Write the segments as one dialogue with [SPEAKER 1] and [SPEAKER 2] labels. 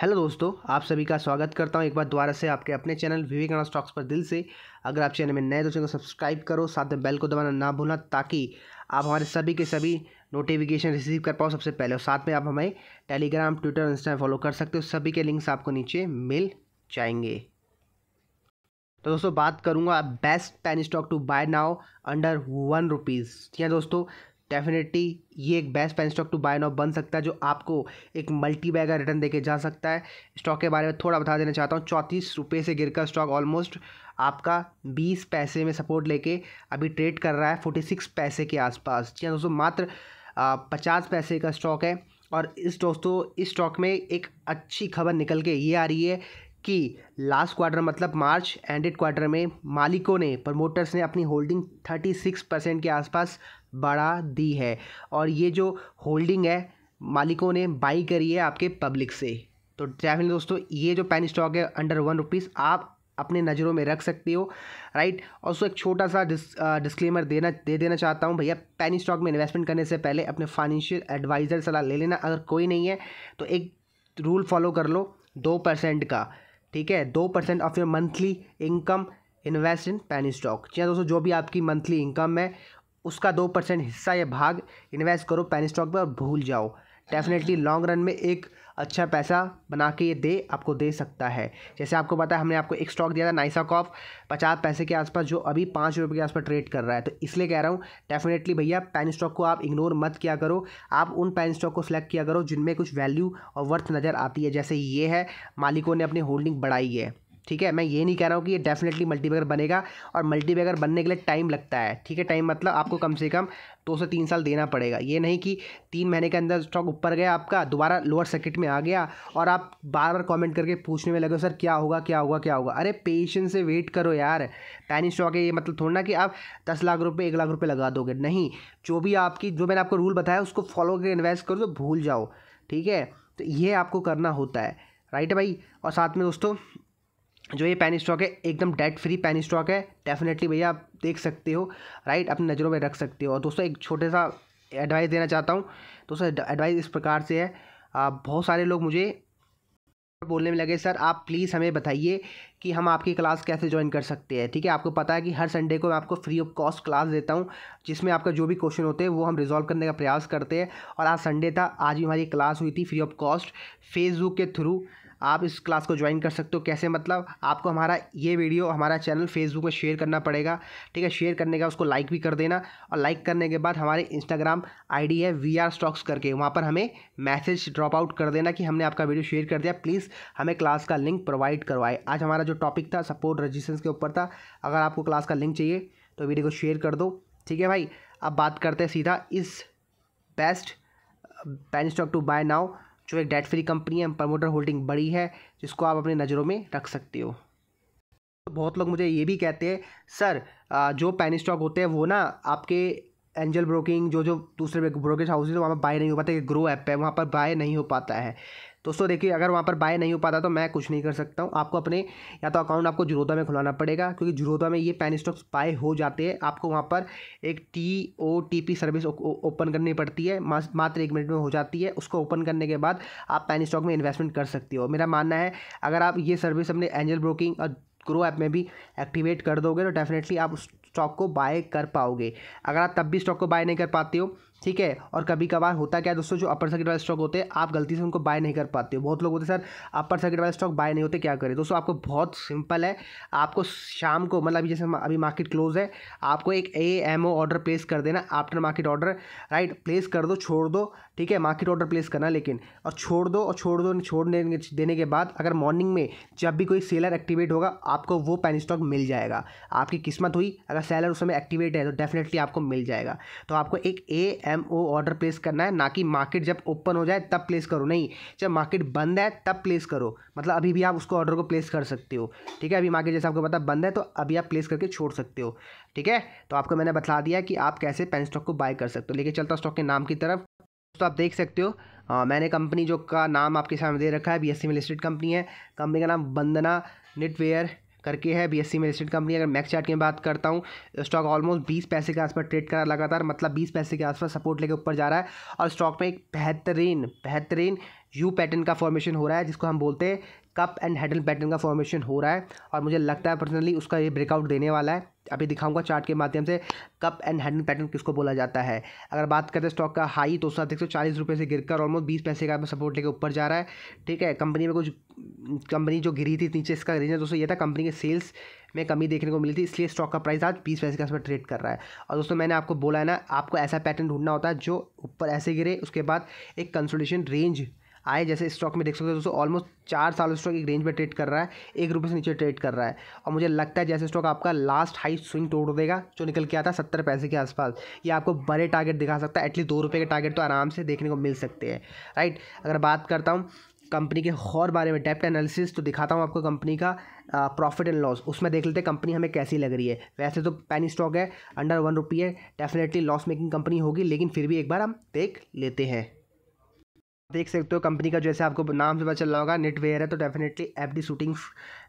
[SPEAKER 1] hello दोस्तों आप सभी का स्वागत करता हूं एक बार दोबारा से आपके अपने चैनल विवेकानंद स्टॉक्स पर दिल से अगर आप चैनल में नए तो चैनल को सब्सक्राइब करो साथ में बेल को दबाना ना भूलना ताकि आप हमारे सभी के सभी नोटिफिकेशन रिसीव कर पाओ सबसे पहले और साथ में आप हमें टेलीग्राम ट्विटर इंस्टा फॉलो कर सकते हो सभी के लिंक्स आपको नीचे मिल जाएंगे तो दोस्तों बात करूंगा best penny stock to buy now under one rupees ठीक है हाँ दोस्तों डेफिनेटली ये एक best penny stock to buy now बन सकता है जो आपको एक मल्टी बैग का रिटर्न देके जा सकता है स्टॉक के बारे में थोड़ा बता देना चाहता हूँ चौंतीस रुपये से गिर का स्टॉक ऑलमोस्ट आपका बीस पैसे में सपोर्ट लेके अभी ट्रेड कर रहा है फोर्टी सिक्स पैसे के आसपास जी हाँ दोस्तों मात्र पचास पैसे का स्टॉक है और इस दोस्तों इस स्टॉक में एक अच्छी खबर निकल के ये आ रही है कि लास्ट क्वार्टर मतलब मार्च एंडेड क्वार्टर में मालिकों ने प्रमोटर्स ने अपनी होल्डिंग थर्टी सिक्स परसेंट के आसपास बढ़ा दी है और ये जो होल्डिंग है मालिकों ने बाई करी है आपके पब्लिक से तो ट्रैवलिंग दोस्तों ये जो पेन स्टॉक है अंडर वन रुपीज़ आप अपने नज़रों में रख सकते हो राइट और उसको एक छोटा सा डिस, डिस्क्लेमर देना दे देना चाहता हूँ भैया पेन स्टॉक में इन्वेस्टमेंट करने से पहले अपने फाइनेंशियल एडवाइज़र सलाह ले लेना अगर कोई नहीं है तो एक रूल फॉलो कर लो दो परसेंट का ठीक है दो percent of your monthly income invest in penny stock जी हाँ दोस्तों जो भी आपकी मंथली इनकम है उसका दो परसेंट हिस्सा या भाग इन्वेस्ट करो पैन स्टॉक में और भूल जाओ डेफिनेटली लॉन्ग रन में एक अच्छा पैसा बना के ये दे आपको दे सकता है जैसे आपको पता है हमने आपको एक स्टॉक दिया था नाइसा कॉफ पचास पैसे के आसपास जो अभी पाँच रुपये के आसपास ट्रेड कर रहा है तो इसलिए कह रहा हूँ डेफिनेटली भैया पैन स्टॉक को आप इग्नोर मत किया करो आप उन पैन स्टॉक को सिलेक्ट किया करो जिनमें कुछ वैल्यू और वर्थ नज़र आती है जैसे ये है मालिकों ने अपनी होल्डिंग बढ़ाई है ठीक है मैं ये नहीं कह रहा हूँ कि ये डेफिनेटली मल्टीबैगर बनेगा और मल्टीबैगर बनने के लिए टाइम लगता है ठीक है टाइम मतलब आपको कम से कम दो से तीन साल देना पड़ेगा ये नहीं कि तीन महीने के अंदर स्टॉक ऊपर गया आपका दोबारा लोअर सर्किट में आ गया और आप बार बार कमेंट करके पूछने में लगे सर क्या होगा क्या होगा क्या होगा अरे पेशेंस से वेट करो यार पैनी स्टॉक है ये मतलब थोड़ा ना कि आप दस लाख रुपये एक लाख रुपये लगा दोगे नहीं जो भी आपकी जो मैंने आपको रूल बताया उसको फॉलो करके इन्वेस्ट करो तो भूल जाओ ठीक है तो ये आपको करना होता है राइट है भाई और साथ में दोस्तों जो ये पेन स्टॉक है एकदम डेट फ्री पेन स्टॉक है डेफिनेटली भैया आप देख सकते हो राइट अपनी नज़रों में रख सकते हो और दोस्तों एक छोटे सा एडवाइस देना चाहता हूँ दोस्तों एडवाइस इस प्रकार से है बहुत सारे लोग मुझे बोलने में लगे सर आप प्लीज़ हमें बताइए कि हम आपकी क्लास कैसे ज्वाइन कर सकते हैं ठीक है आपको पता है कि हर संडे को मैं आपको फ्री ऑफ कॉस्ट क्लास देता हूँ जिसमें आपका जो भी क्वेश्चन होते हैं वो हम रिजॉल्व करने का प्रयास करते हैं और आज संडे था आज भी हमारी क्लास हुई थी फ्री ऑफ कॉस्ट फेसबुक के थ्रू आप इस क्लास को ज्वाइन कर सकते हो कैसे मतलब आपको हमारा ये वीडियो हमारा चैनल फेसबुक पर शेयर करना पड़ेगा ठीक है शेयर करने का उसको लाइक भी कर देना और लाइक करने के बाद हमारे इंस्टाग्राम आईडी है वी आर स्टॉक्स करके वहाँ पर हमें मैसेज ड्रॉप आउट कर देना कि हमने आपका वीडियो शेयर कर दिया प्लीज़ हमें क्लास का लिंक प्रोवाइड करवाए आज हमारा जो टॉपिक था सपोर्ट रजिस्टेंस के ऊपर था अगर आपको क्लास का लिंक चाहिए तो वीडियो को शेयर कर दो ठीक है भाई अब बात करते हैं सीधा इस best penny stock to buy now जो एक डेट फ्री कंपनी है प्रमोटर होल्डिंग बड़ी है जिसको आप अपनी नज़रों में रख सकते हो तो बहुत लोग मुझे ये भी कहते हैं सर जो पैनी स्टॉक होते हैं वो ना आपके एंजल ब्रोकिंग जो जो दूसरे ब्रोकेज हाउसेज वहाँ पर बाय नहीं हो पाता ग्रो ऐप है वहाँ पर बाय नहीं हो पाता है दोस्तों देखिए अगर वहाँ पर बाय नहीं हो पाता तो मैं कुछ नहीं कर सकता हूँ आपको अपने या तो अकाउंट आपको जुरोदा में खुलाना पड़ेगा क्योंकि जुरोदा में ये पैन स्टॉक्स बाय हो जाते हैं आपको वहाँ पर एक T O T P service open करनी पड़ती है मात्र एक मिनट में हो जाती है उसको ओपन करने के बाद आप पैन स्टॉक में इन्वेस्टमेंट कर सकते हो मेरा मानना है अगर आप ये सर्विस अपने एंजल ब्रोकिंग और ग्रो ऐप में भी एक्टिवेट कर दोगे तो डेफिनेटली आप स्टॉक को बाय कर पाओगे अगर आप तब भी स्टॉक को बाय नहीं कर पाते हो ठीक है और कभी कभार होता क्या है दोस्तों जो अपर सर्किट वाले स्टॉक होते हैं आप गलती से उनको बाय नहीं कर पाते हो बहुत लोग होते सर अपर सर्किट वाले स्टॉक बाय नहीं होते क्या करें दोस्तों आपको बहुत सिंपल है आपको शाम को मतलब अभी जैसे अभी मार्केट क्लोज है आपको एक A M O order place कर देना after market order right place कर दो छोड़ दो ठीक है मार्केट ऑर्डर प्लेस करना लेकिन और छोड़ दो और छोड़ दो छोड़ देने के बाद अगर मॉर्निंग में जब भी कोई सेलर एक्टिवेट होगा आपको वो पैन स्टॉक मिल जाएगा आपकी किस्मत हुई अगर सेलर उस समय एक्टिवेट है तो डेफिनेटली आपको मिल जाएगा तो आपको एक A M O order place करना है ना कि मार्केट जब ओपन हो जाए तब प्लेस करो नहीं जब मार्केट बंद है तब प्लेस करो मतलब अभी भी आप उसको ऑर्डर को प्लेस कर सकते हो ठीक है अभी मार्केट जैसे आपको पता बंद है तो अभी आप प्लेस करके छोड़ सकते हो ठीक है तो आपको मैंने बता दिया कि आप कैसे पेन स्टॉक को बाय कर सकते हो लेकिन चलता स्टॉक के नाम की तरफ तो आप देख सकते हो आ, हाँ, मैंने कंपनी जो का नाम आपके सामने दे रखा है बी एस सी कंपनी है कंपनी का नाम बंदना निटवेयर करके है बीएससी में लिस्टेड कंपनी अगर मैक्स चार्ट की बात करता हूँ स्टॉक ऑलमोस्ट बीस पैसे के आसपास ट्रेड कर रहा लगातार मतलब बीस पैसे के आसपास सपोर्ट लेके ऊपर जा रहा है और स्टॉक में एक बेहतरीन बेहतरीन यू पैटर्न का फॉर्मेशन हो रहा है जिसको हम बोलते हैं कप एंड हेडल पैटर्न का फॉर्मेशन हो रहा है और मुझे लगता है पर्सनली उसका ये ब्रेकआउट देने वाला है अभी दिखाऊंगा चार्ट के माध्यम से कप एंड हैंडल पैटर्न किसको बोला जाता है अगर बात करते हैं स्टॉक का हाई तो सात एक सौ चालीस रुपये से गिरकर ऑलमोस्ट बीस पैसे का सपोर्ट लेकर ऊपर जा रहा है ठीक है कंपनी में कुछ कंपनी जो गिरी थी नीचे इसका रीजन दोस्तों ये था कंपनी के सेल्स में कमी देखने को मिली थी इसलिए स्टॉक का प्राइस आज बीस पैसे के इसमें ट्रेड कर रहा है और दोस्तों मैंने आपको बोला है ना आपको ऐसा पैटर्न ढूंढना होता है जो ऊपर ऐसे गिरे उसके बाद एक कंसोलेशन रेंज आए जैसे स्टॉक में देख सकते हो दोस्तों ऑलमोस्ट चार साल स्टॉक एक रेंज में ट्रेड कर रहा है एक रुपये से नीचे ट्रेड कर रहा है और मुझे लगता है जैसे स्टॉक आपका लास्ट हाई स्विंग तोड़ देगा जो निकल के आता है सत्तर पैसे के आसपास ये आपको बड़े टारगेट दिखा सकता है एटलीस्ट दो रुपये के टारगेट तो आराम से देखने को मिल सकते हैं राइट अगर बात करता हूँ कंपनी के और बारे में डेप्ट एनालिसिस तो दिखाता हूँ आपको कंपनी का प्रॉफिट एंड लॉस उसमें देख लेते हैं कंपनी हमें कैसी लग रही है वैसे तो पैनी स्टॉक है अंडर वन रुपी है डेफिनेटली लॉस मेकिंग कंपनी होगी लेकिन फिर भी एक बार हम देख लेते हैं देख सकते हो कंपनी का जैसे आपको नाम से पता चल रहा होगा नेटवेयर है तो डेफिनेटली एफ डी शूटिंग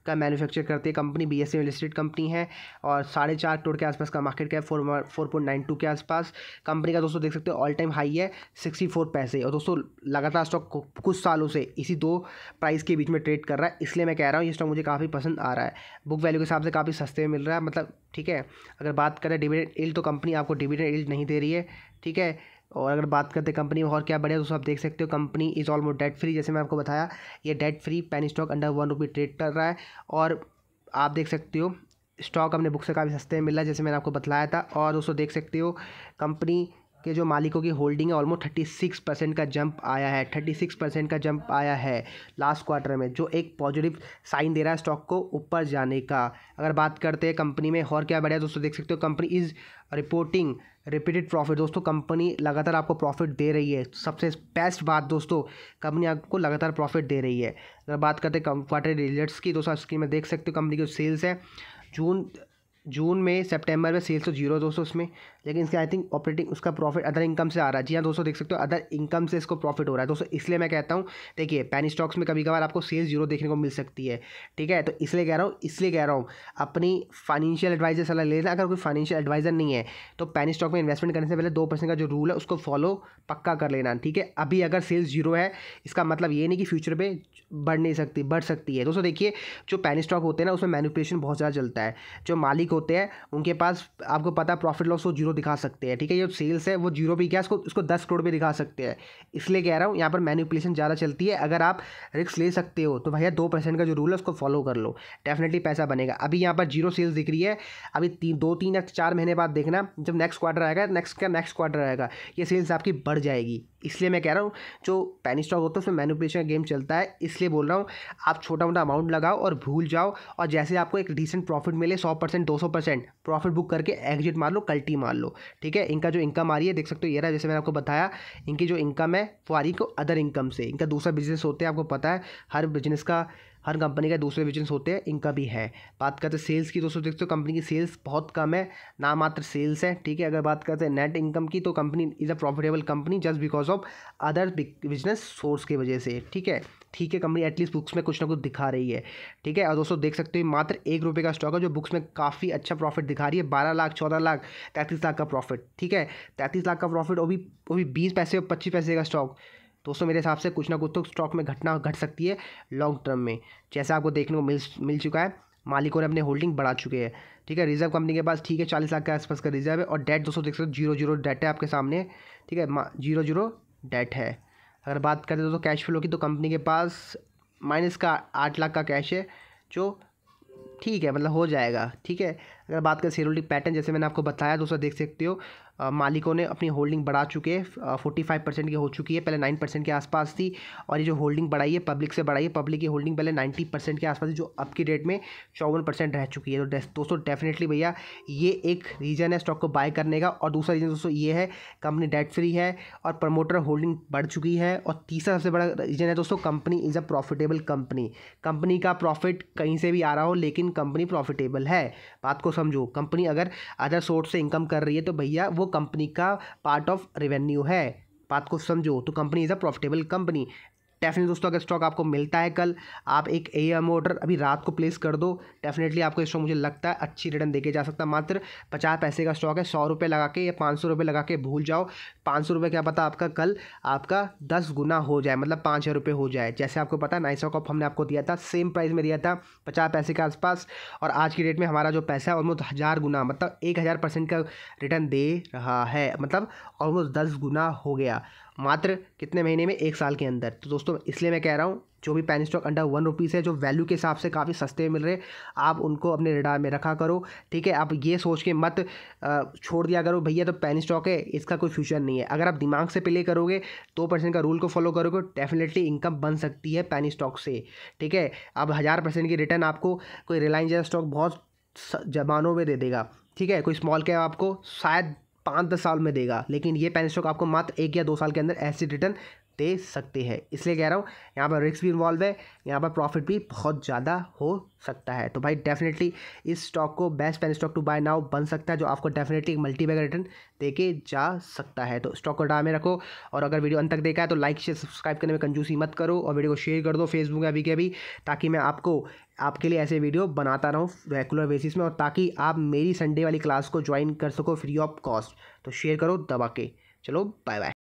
[SPEAKER 1] का मैन्युफैक्चर करती है company B S C listed company है और साढ़े चार करोड़ के आसपास का market cap four four point nine two के आसपास कंपनी का दोस्तों देख सकते हो ऑल टाइम हाई है सिक्सटी फोर पैसे और दोस्तों लगातार स्टॉक कुछ सालों से इसी दो प्राइस के बीच में ट्रेड कर रहा है इसलिए मैं कह रहा हूँ ये स्टॉक मुझे काफ़ी पसंद आ रहा है बुक वैल्यू के हिसाब से काफ़ी सस्ते में मिल रहा है मतलब ठीक है अगर बात करें डिविडेंड इल तो कंपनी आपको डिविडेंड इल्ड नहीं दे रही है ठीक है और अगर बात करते हैं कंपनी में और क्या बढ़िया तो आप देख सकते हो company is almost debt free जैसे मैं आपको बताया ये debt free penny stock under one rupee trade कर रहा है और आप देख सकते हो स्टॉक अपने बुक से काफ़ी सस्ते में मिला जैसे मैंने आपको बतलाया था और दोस्तों देख सकते हो कंपनी के जो मालिकों की होल्डिंग है ऑलमोस्ट थर्टी सिक्स परसेंट का जंप आया है थर्टी सिक्स परसेंट का जंप आया है लास्ट क्वार्टर में जो एक पॉजिटिव साइन दे रहा है स्टॉक को ऊपर जाने का अगर बात करते हैं कंपनी में और क्या बढ़िया दोस्तों देख सकते हो company is reporting repeated profit दोस्तों कंपनी लगातार आपको प्रॉफिट दे रही है सबसे बेस्ट बात दोस्तों कंपनी आपको लगातार प्रॉफिट दे रही है अगर बात करते हैं क्वार्टर रिजल्ट्स की दोस्तों स्क्रीन में देख सकते हो कंपनी की सेल्स है जून जून में सितंबर में सेल्स तो जीरो दोस्तों उसमें लेकिन इसका आई थिंक ऑपरेटिंग उसका प्रॉफिट अदर इनकम से आ रहा है जी हाँ दोस्तों देख सकते हो अदर इनकम से इसको प्रॉफिट हो रहा है दोस्तों इसलिए मैं कहता हूँ देखिए पैनी स्टॉक्स में कभी कभार आपको सेल्स जीरो देखने को मिल सकती है ठीक है तो इसलिए कह रहा हूँ इसलिए कह रहा हूँ अपनी फाइनेंशियल एडवाइजर सलाह लेना अगर कोई फाइनेंशियल एडवाइजर नहीं है तो पैनी स्टॉक में इन्वेस्टमेंट करने से पहले दो परसेंट का जो रूल है उसको फॉलो पक्का कर लेना ठीक है अभी अगर सेल्स जीरो है इसका मतलब ये नहीं कि फ्यूचर में बढ़ नहीं सकती बढ़ सकती है दोस्तों देखिए जो पैनी स्टॉक होते हैं ना उसमें मैनुपेशन बहुत ज़्यादा चलता है जो मालिक होते हैं उनके पास आपको पता है प्रॉफिट लॉस वो जीरो दिखा सकते हैं ठीक है ये जो सेल्स है वो जीरो भी क्या इसको इसको दस करोड़ भी दिखा सकते हैं इसलिए कह रहा हूँ यहाँ पर मैनिपुलेशन ज़्यादा चलती है अगर आप रिस्क ले सकते हो तो भैया दो परसेंट का जो रूल है उसको फॉलो कर लो डेफिनेटली पैसा बनेगा अभी यहाँ पर जीरो सेल्स दिख रही है अभी तीन दो तीन या चार महीने बाद देखना जब नेक्स्ट क्वार्टर आएगा नेक्स्ट का नेक्स्ट क्वार्टर आएगा ये सेल्स आपकी बढ़ जाएगी इसलिए मैं कह रहा हूँ जो पैनी स्टॉक होता है उसमें मैनुपलेशन का गेम चलता है इसलिए बोल रहा हूँ आप छोटा मोटा अमाउंट लगाओ और भूल जाओ और जैसे आपको एक डिसेंट प्रॉफिट मिले सौ परसेंट दो सौ परसेंट प्रॉफिट बुक करके एग्जिट मार लो कल्टी मार लो ठीक है इनका जो इनकम आ रही है देख सकते हो ये रहा जैसे मैंने आपको बताया इनकी जो इनकम है वो आ रही है अदर इनकम से इनका दूसरा बिजनेस होते हैं आपको पता है हर बिजनेस का हर कंपनी का दूसरे बिजनेस होते हैं इनका भी है बात करते सेल्स की दोस्तों देखते हो कंपनी की सेल्स बहुत कम है नामात्र सेल्स है ठीक है अगर बात करते हैं नेट इनकम की तो company is a profitable company just because of other business source की वजह से ठीक है ठीक है कंपनी एटलीस्ट बुक्स में कुछ ना कुछ दिखा रही है ठीक है और दोस्तों देख सकते हो मात्र एक रुपये का स्टॉक है जो बुक्स में काफ़ी अच्छा प्रॉफिट दिखा रही है बारह लाख चौदह लाख तैंतीस लाख का प्रॉफिट ठीक है तैंतीस लाख का प्रॉफिट वो भी वो भी बीस पैसे और पच्चीस पैसे का स्टॉक दोस्तों मेरे हिसाब से कुछ ना कुछ तो स्टॉक में घटना घट सकती है लॉन्ग टर्म में जैसे आपको देखने को मिल मिल चुका है मालिकों ने अपने होल्डिंग बढ़ा चुके हैं ठीक है रिजर्व कंपनी के पास ठीक है चालीस लाख के आसपास का रिजर्व है और डेट दोस्तों देख सकते हो जीरो जीरो डेट है आपके सामने ठीक है जीरो जीरो डेट है अगर बात करें दोस्तों कैश फ्लो की तो कंपनी के पास माइनस का आठ लाख का कैश है जो ठीक है मतलब हो जाएगा ठीक है अगर बात करें सिक्योरिटी पैटर्न जैसे मैंने आपको बताया दोस्तों देख सकते हो मालिकों ने अपनी होल्डिंग बढ़ा चुके हैं फोर्टी फाइव परसेंट की हो चुकी है पहले नाइन परसेंट के आसपास थी और ये जो होल्डिंग बढ़ाई है पब्लिक से बढ़ाई है पब्लिक की होल्डिंग पहले नाइन्टी परसेंट के आसपास थी जो अब की डेट में चौवन परसेंट रह चुकी है तो दोस्तों डेफिनेटली भैया ये एक रीज़न है स्टॉक को बाय करने का और दूसरा रीज़न दोस्तों ये है कंपनी डेट फ्री है और प्रमोटर होल्डिंग बढ़ चुकी है और तीसरा सबसे बड़ा रीज़न है दोस्तों company is a profitable company company का प्रॉफिट कहीं से भी आ रहा हो लेकिन कंपनी प्रॉफिटेबल है बात को समझो कंपनी अगर अदर सोर्स से इनकम कर रही है तो भैया वो कंपनी का पार्ट ऑफ रेवेन्यू है बात को समझो तो company is a profitable company definitely दोस्तों अगर स्टॉक आपको मिलता है कल आप एक ए एम ऑर्डर अभी रात को प्लेस कर दो डेफिनेटली आपको स्टॉक मुझे लगता है अच्छी रिटर्न देके जा सकता है मात्र पचास पैसे का स्टॉक है सौ रुपये लगा के या पाँच सौ रुपये लगा के भूल जाओ पाँच सौ रुपये क्या पता आपका कल आपका दस गुना हो जाए मतलब पाँच हज़ार रुपये हो जाए जैसे आपको पता नाइस ऑफ हमने आपको दिया था सेम प्राइस में दिया था पचास पैसे के आसपास और आज की डेट में हमारा जो पैसा है ऑलमोस्ट हज़ार गुना मतलब एक हज़ार परसेंट का रिटर्न दे रहा है मतलब ऑलमोस्ट दस गुना हो गया मात्र कितने महीने में एक साल के अंदर तो दोस्तों इसलिए मैं कह रहा हूँ जो भी पैनी स्टॉक अंडर वन रुपीज़ है जो वैल्यू के हिसाब से काफ़ी सस्ते मिल रहे आप उनको अपने रिडार में रखा करो ठीक है आप ये सोच के मत छोड़ दिया करो भैया तो पैनी स्टॉक है इसका कोई फ्यूचर नहीं है अगर आप दिमाग से प्ले करोगे दो परसेंट का रूल को फॉलो करोगे डेफिनेटली इनकम बन सकती है पैनी स्टॉक से ठीक है अब हज़ार परसेंट की रिटर्न आपको कोई रिलायंस जैसा स्टॉक बहुत जमानों में दे देगा ठीक है कोई स्मॉल कैप आपको शायद पाँच दस साल में देगा लेकिन ये पेन स्टॉक आपको मात्र एक या दो साल के अंदर ऐसी रिटर्न दे सकते हैं इसलिए कह रहा हूँ यहाँ पर रिस्क भी इन्वॉल्व है यहाँ पर प्रॉफिट भी बहुत ज़्यादा हो सकता है तो भाई डेफिनेटली इस स्टॉक को best penny stock to buy now बन सकता है जो आपको डेफिनेटली एक मल्टीबैगर रिटर्न देके जा सकता है तो स्टॉक को डाल में रखो और अगर वीडियो अंत तक देखा है तो लाइक शेयर सब्सक्राइब करने में कंजूसी मत करो और वीडियो को शेयर कर दो फेसबुक अभी के अभी ताकि मैं आपको आपके लिए ऐसे वीडियो बनाता रहूँ रेगुलर बेसिस में और ताकि आप मेरी संडे वाली क्लास को ज्वाइन कर सको फ्री ऑफ कॉस्ट तो शेयर करो दबा के चलो बाय बाय